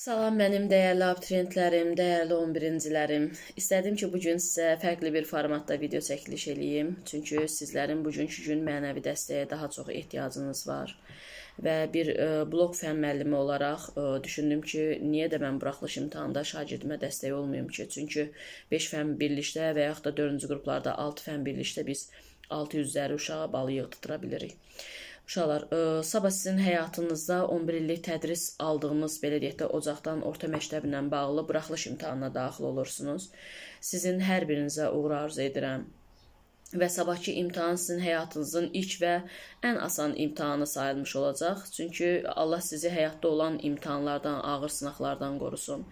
Salam mənim dəyərli abituriyentlərim, dəyərli 11-cilərim. İstədim ki, bu gün sizə fərqli bir formatda video çəkiliş eləyim, çünki sizlərin bugünkü gün mənəvi dəstəyə daha çox ehtiyacınız var. Və bir e, blog fən müəllimi olaraq e, düşündüm ki, niyə də mən buraxılış imtahanında şagirdimə dəstək olmayım ki? Çünki 5 fən birlikdə və yaxud da 4-cü qruplarda 6 fən birlikdə biz 600 üzəri uşağa balı yığdıra bilirik. Uşaqlar, ə, sabah sizin həyatınızda 11 illik tədris aldığınız, belə deyək də, ocaqdan orta məktəbindən bağlı buraxılış imtahanına daxil olursunuz. Sizin hər birinizə uğur arzu edirəm və sabahki imtahan sizin həyatınızın ilk və ən asan imtahanı sayılmış olacaq. Çünki Allah sizi həyatda olan imtahanlardan, ağır sınaqlardan qorusun.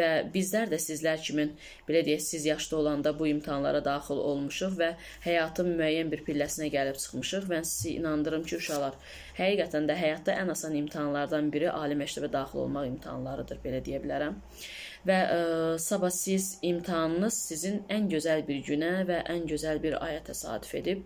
Və bizlər də sizlər kimi, belə deyək, siz yaşda olanda bu imtahanlara daxil olmuşuq və həyatın müəyyən bir pilləsinə gəlib çıxmışıq. Mən sizi inandırım ki, uşaqlar, həqiqətən də həyatda ən asan imtahanlardan biri ali məktəbə daxil olmaq imtahanlarıdır, belə deyə bilərəm və ə, e, sabah siz imtahanınız sizin ən gözəl bir günə və ən gözəl bir aya təsadüf edib.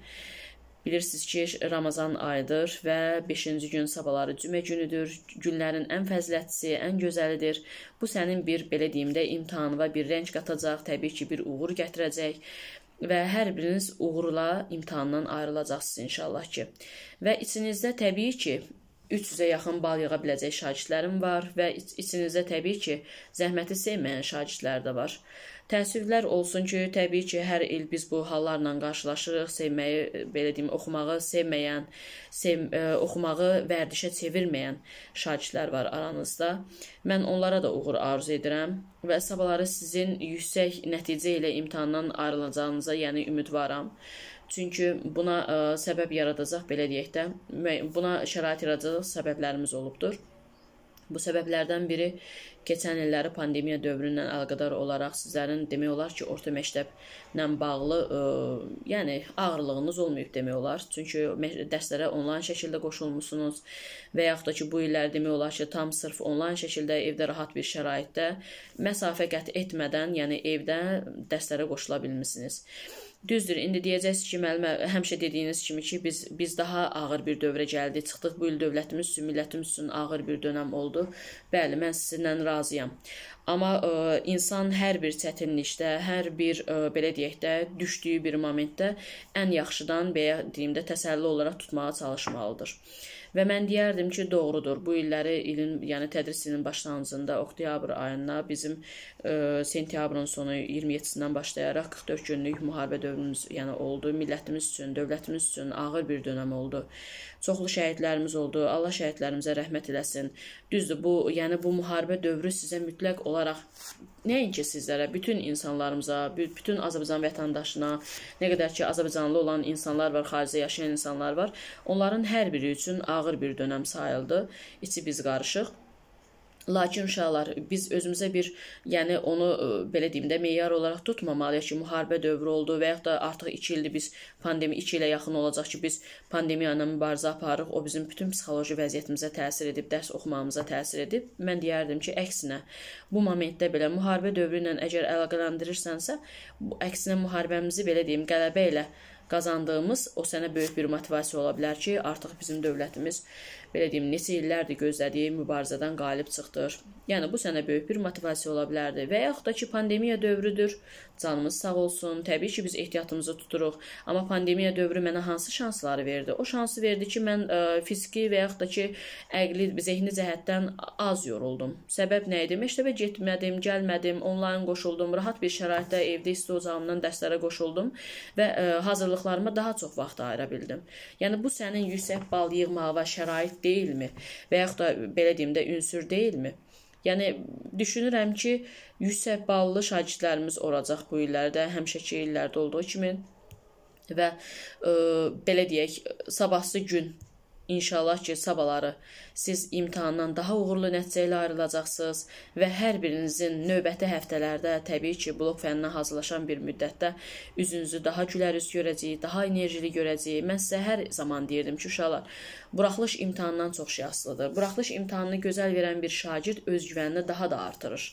Bilirsiniz ki, Ramazan ayıdır və 5-ci gün sabahları cümə günüdür. Günlərin ən fəzilətlisi, ən gözəlidir. Bu sənin bir belə deyim də imtahanına bir rəng qatacaq, təbii ki, bir uğur gətirəcək və hər biriniz uğurla imtahandan ayrılacaqsınız inşallah ki. Və içinizdə təbii ki, 300-ə yaxın bal yığa biləcək şagirdlərim var və iç içinizdə təbii ki, zəhməti sevməyən şagirdlər də var. Təəssüflər olsun ki, təbii ki, hər il biz bu hallarla qarşılaşırıq. Sevməyi, e, belə deyim, oxumağı sevməyən, sev ə, e, oxumağı vərdişə çevirməyən şagirdlər var aranızda. Mən onlara da uğur arzu edirəm və sabahları sizin yüksək nəticə ilə imtahandan ayrılacağınıza, yəni ümidvaram. Çünki buna ə, e, səbəb yaradacaq, belə deyək də, buna şərait yaradacaq səbəblərimiz olubdur. Bu səbəblərdən biri keçən illəri pandemiya dövründən əlaqədar olaraq sizlərin demək olar ki, orta məktəblə bağlı, ə, e, yəni ağırlığınız olmayıb demək olar. Çünki dərslərə onlayn şəkildə qoşulmusunuz və yaxud da ki, bu illər demək olar ki, tam sırf onlayn şəkildə evdə rahat bir şəraitdə məsafə qət etmədən, yəni evdə dərslərə qoşula bilmisiniz. Düzdür, indi deyəcəksiniz ki, müəllimə həmişə dediyiniz kimi ki, biz biz daha ağır bir dövrə gəldik. Çıxdıq bu il dövlətimiz üçün, millətimiz üçün ağır bir dönəm oldu. Bəli, mən sizinlə razıyam. Amma ə, e, insan hər bir çətinlikdə, hər bir ə, e, belə deyək də, düşdüyü bir momentdə ən yaxşıdan belə deyim də təsəlli olaraq tutmağa çalışmalıdır. Və mən deyərdim ki, doğrudur. Bu illəri ilin, yəni tədris ilinin başlanğıcında oktyabr ayına bizim e, sentyabrın sonu 27-dən başlayaraq 44 günlük müharibə dövrümüz, yəni oldu. Millətimiz üçün, dövlətimiz üçün ağır bir dönəm oldu. Çoxlu şəhidlərimiz oldu. Allah şəhidlərimizə rəhmət eləsin. Düzdür, bu, yəni bu müharibə dövrü sizə mütləq olaraq Nəinki sizlərə, bütün insanlarımıza, bütün Azərbaycan vətəndaşına, nə qədər ki Azərbaycanlı olan insanlar var, xaricdə yaşayan insanlar var, onların hər biri üçün ağır bir dönəm sayıldı. İçi biz qarışıq. Lakin uşaqlar biz özümüzə bir, yəni onu e, belə deyim də meyar olaraq tutmamalıyıq ki, müharibə dövrü oldu və yaxud da artıq 2 ildir biz pandemi 2 ilə yaxın olacaq ki, biz pandemiya ilə mübarizə aparırıq. O bizim bütün psixoloji vəziyyətimizə təsir edib, dərs oxumağımıza təsir edib. Mən deyərdim ki, əksinə bu momentdə belə müharibə dövrü ilə əgər əlaqələndirsənsə, bu əksinə müharibəmizi belə deyim qələbə ilə qazandığımız o sənə böyük bir motivasiya ola bilər ki, artıq bizim dövlətimiz belə deyim, neçə illərdir gözlədiyi mübarizədən qalib çıxdır. Yəni bu sənə böyük bir motivasiya ola bilərdi. Və yaxud da ki, pandemiya dövrüdür. Canımız sağ olsun. Təbii ki, biz ehtiyatımızı tuturuq. Amma pandemiya dövrü mənə hansı şansları verdi? O şansı verdi ki, mən ə, e, fiziki və yaxud da ki, əqli, zehni cəhətdən az yoruldum. Səbəb nə idi? Məktəbə getmədim, gəlmədim, onlayn qoşuldum, rahat bir şəraitdə evdə isti ocağımdan dərslərə qoşuldum və ə, e, hazırlıq hazırlıqlarıma daha çox vaxt ayıra bildim. Yəni bu sənin yüksək bal yığmağa şərait deyilmi? Və yaxud da belə deyim də ünsür deyilmi? Yəni düşünürəm ki, yüksək ballı şagirdlərimiz olacaq bu illərdə, həmişəki illərdə olduğu kimi və ə, e, belə deyək, sabahsı gün İnşallah ki, sabahları siz imtahandan daha uğurlu nəticə ilə ayrılacaqsınız və hər birinizin növbəti həftələrdə təbii ki, blok fənninə hazırlaşan bir müddətdə üzünüzü daha gülərüz görəcəyik, daha enerjili görəcəyik. Mən sizə hər zaman deyirdim ki, uşaqlar, buraxılış imtahandan çox şey asılıdır. Buraxılış imtahanını gözəl verən bir şagird özgüvənini daha da artırır.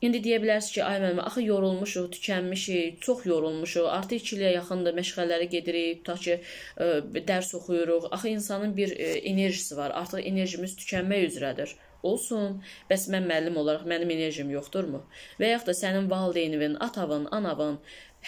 İndi deyə bilərsiniz ki, ay müəllim, axı yorulmuşuq, tükənmişik, çox yorulmuşuq. Artıq 2 ilə yaxındır məşğələlərə gedirik, tutaq ki, ə, e, dərs oxuyuruq. Axı insanın bir ə, e, enerjisi var. Artıq enerjimiz tükənmək üzrədir. Olsun. Bəs mən müəllim olaraq mənim enerjim yoxdurmu? Və yaxud da sənin valideynin, atavın, anavın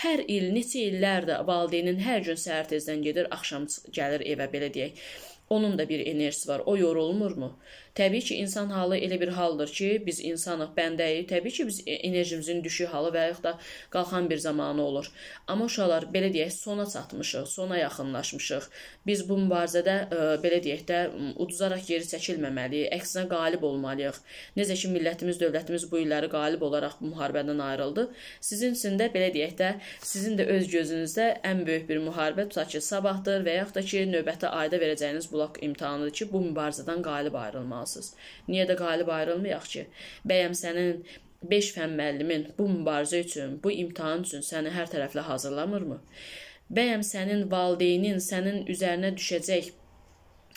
hər il neçə illərdir valideynin hər gün səhər tezdən gedir, axşam gəlir evə belə deyək. Onun da bir enerjisi var. O yorulmurmu? Təbii ki, insan halı elə bir haldır ki, biz insanıq, bəndəyik. Təbii ki, biz e, enerjimizin düşüyü halı və yaxud da qalxan bir zamanı olur. Amma uşaqlar belə deyək, sona çatmışıq, sona yaxınlaşmışıq. Biz bu mübarizədə ə, e, belə deyək də uduzaraq geri çəkilməməliyik, əksinə qalib olmalıyıq. Necə ki, millətimiz, dövlətimiz bu illəri qalib olaraq bu müharibədən ayrıldı. Sizin üçün də belə deyək də, sizin də öz gözünüzdə ən böyük bir müharibə tutaq ki, sabahdır və yaxud da ki, növbəti ayda verəcəyiniz bu blok imtahanıdır ki, bu mübarizədən qalib ayrılmalısınız. Niyə də qalib ayrılmayaq ki? Bəyəm sənin 5 fənn müəllimin bu mübarizə üçün, bu imtahan üçün səni hər tərəfli hazırlamırmı? Bəyəm sənin valideynin sənin üzərinə düşəcək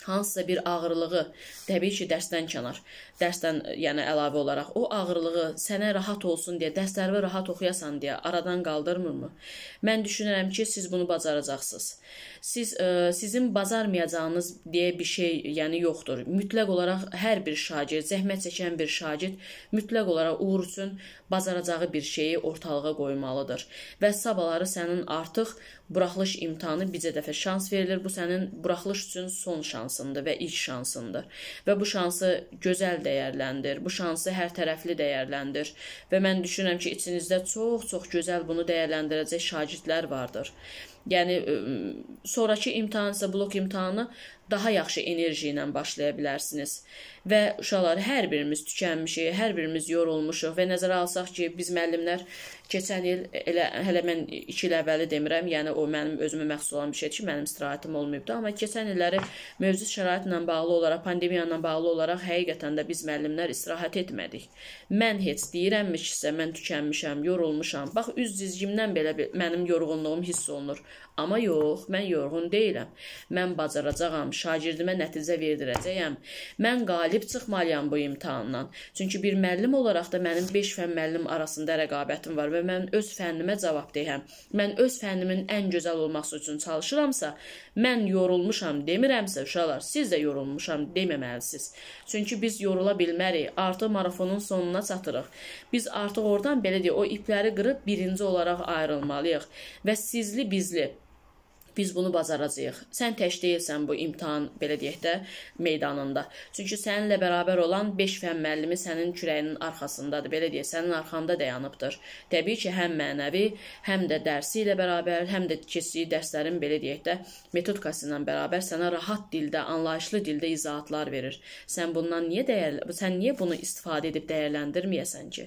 hansısa bir ağırlığı, təbii ki, dərsdən kənar, dərsdən e, yəni əlavə olaraq o ağırlığı sənə rahat olsun deyə, dərslərimi rahat oxuyasan deyə aradan qaldırmırmı? Mən düşünürəm ki, siz bunu bacaracaqsınız. Siz ə, e, sizin bacarmayacağınız deyə bir şey, yəni yoxdur. Mütləq olaraq hər bir şagird, zəhmət çəkən bir şagird mütləq olaraq uğur üçün bacaracağı bir şeyi ortalığa qoymalıdır və sabahları sənin artıq buraxılış imtahanı bircə dəfə şans verilir. Bu sənin buraxılış üçün son şansındır və ilk şansındır. Və bu şansı gözəl dəyərləndir. Bu şansı hər tərəfli dəyərləndir. Və mən düşünürəm ki, içinizdə çox-çox gözəl bunu dəyərləndirəcək şagirdlər vardır. Yəni sonrakı imtahan isə blok imtahanı daha yaxşı enerji ilə başlaya bilərsiniz. Və uşaqlar hər birimiz tükənmişik, hər birimiz yorulmuşuq və nəzərə alsaq ki, biz müəllimlər keçən il elə hələ mən 2 il əvvəli demirəm, yəni o mənim özümə məxsus olan bir şeydir ki, mənim istirahətim olmayıbdı, amma keçən illəri mövcud şəraitlə bağlı olaraq, pandemiya ilə bağlı olaraq həqiqətən də biz müəllimlər istirahət etmədik. Mən heç deyirəmmişsə, mən tükənmişəm, yorulmuşam. Bax üz cizgimdən belə bir, mənim yorğunluğum hiss olunur. Amma yox, mən yorğun deyiləm. Mən bacaracağam, şagirdimə nəticə verdirəcəyəm. Mən qalib çıxmalıyam bu imtahandan. Çünki bir müəllim olaraq da mənim 5 fənn müəllim arasında rəqabətim var və mən öz fənnimə cavab deyəm. Mən öz fənnimin ən gözəl olması üçün çalışıramsa, mən yorulmuşam demirəmsə, uşaqlar, siz də yorulmuşam deməməlisiniz. Çünki biz yorula bilmərik. Artıq marafonun sonuna çatırıq. Biz artıq oradan belə deyə o ipləri qırıb birinci olaraq ayrılmalıyıq və sizli bizli Biz bunu bacaracağıq. Sən tək deyilsən bu imtahan belə deyək də meydanında. Çünki səninlə bərabər olan 5 fən müəllimi sənin kürəyinin arxasındadır. Belə deyək, sənin arxanda dayanıbdır. Təbii ki, həm mənəvi, həm də dərsi ilə bərabər, həm də keçdiyi dərslərin belə deyək də metodikası ilə bərabər sənə rahat dildə, anlayışlı dildə izahatlar verir. Sən bundan niyə dəyər sən niyə bunu istifadə edib dəyərləndirməyəsən ki?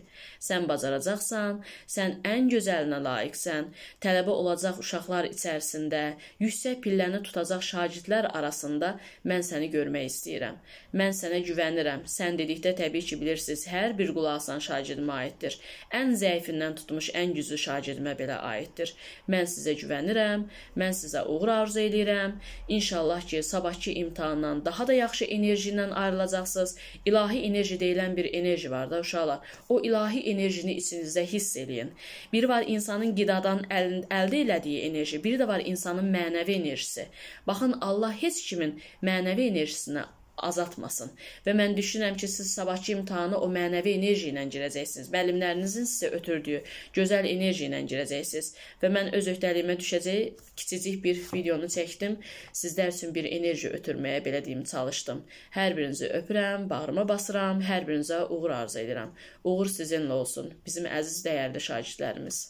Sən bacaracaqsan, sən ən gözəlinə layiqsən. Tələbə olacaq uşaqlar içərisində yüksək pilləni tutacaq şagirdlər arasında mən səni görmək istəyirəm. Mən sənə güvənirəm. Sən dedikdə təbii ki, bilirsiniz, hər bir qulaq asan şagirdimə aiddir. Ən zəifindən tutmuş ən güclü şagirdimə belə aiddir. Mən sizə güvənirəm. Mən sizə uğur arzu edirəm. İnşallah ki, sabahki imtahandan daha da yaxşı enerji ilə ayrılacaqsınız. İlahi enerji deyilən bir enerji var da uşaqlar. O ilahi enerjini içinizdə hiss eləyin. Bir var insanın qidadan əl əldə elədiyi enerji, bir də var insanın Allahın mənəvi enerjisi. Baxın, Allah heç kimin mənəvi enerjisini azaltmasın. Və mən düşünürəm ki, siz sabahki imtahana o mənəvi enerji ilə girəcəksiniz. Müəllimlərinizin sizə ötürdüyü gözəl enerji ilə girəcəksiniz. Və mən öz öhdəliyimə düşəcək kiçicik bir videonu çəkdim. Sizlər üçün bir enerji ötürməyə belə deyim çalışdım. Hər birinizi öpürəm, bağrıma basıram, hər birinizə uğur arzu edirəm. Uğur sizinlə olsun. Bizim əziz dəyərli şagirdlərimiz.